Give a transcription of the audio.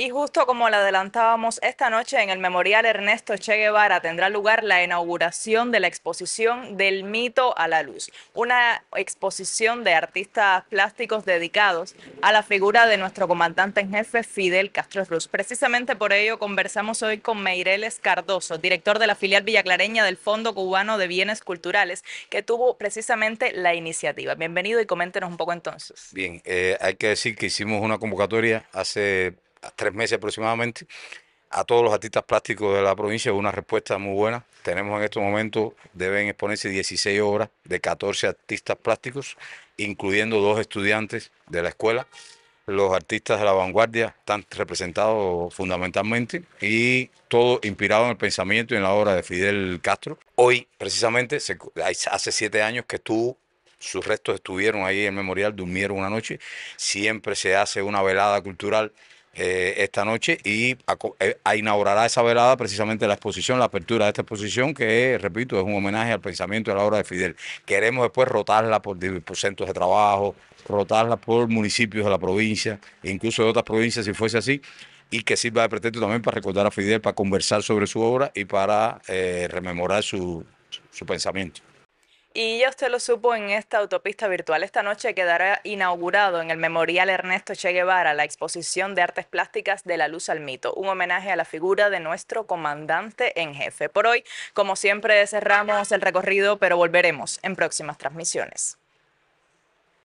Y justo como lo adelantábamos, esta noche en el Memorial Ernesto Che Guevara tendrá lugar la inauguración de la exposición Del mito a la luz, una exposición de artistas plásticos dedicados a la figura de nuestro comandante en jefe Fidel Castro Ruz. Precisamente por ello conversamos hoy con Meireles Cardoso, director de la filial villaclareña del Fondo Cubano de Bienes Culturales, que tuvo precisamente la iniciativa. Bienvenido y coméntenos un poco entonces. Bien, eh, hay que decir que hicimos una convocatoria hace tres meses aproximadamente, a todos los artistas plásticos de la provincia una respuesta muy buena. Tenemos en estos momentos, deben exponerse 16 obras de 14 artistas plásticos, incluyendo dos estudiantes de la escuela. Los artistas de la vanguardia están representados fundamentalmente y todo inspirado en el pensamiento y en la obra de Fidel Castro. Hoy, precisamente, hace siete años que estuvo sus restos estuvieron ahí en el memorial, durmieron una noche. Siempre se hace una velada cultural eh, esta noche y eh, inaugurará esa velada precisamente la exposición, la apertura de esta exposición que, repito, es un homenaje al pensamiento De la obra de Fidel. Queremos después rotarla por, por centros de trabajo, rotarla por municipios de la provincia, incluso de otras provincias si fuese así y que sirva de pretexto también para recordar a Fidel, para conversar sobre su obra y para eh, rememorar su, su pensamiento. Y ya usted lo supo en esta autopista virtual. Esta noche quedará inaugurado en el Memorial Ernesto Che Guevara la exposición de artes plásticas de la luz al mito, un homenaje a la figura de nuestro comandante en jefe. Por hoy, como siempre, cerramos el recorrido, pero volveremos en próximas transmisiones.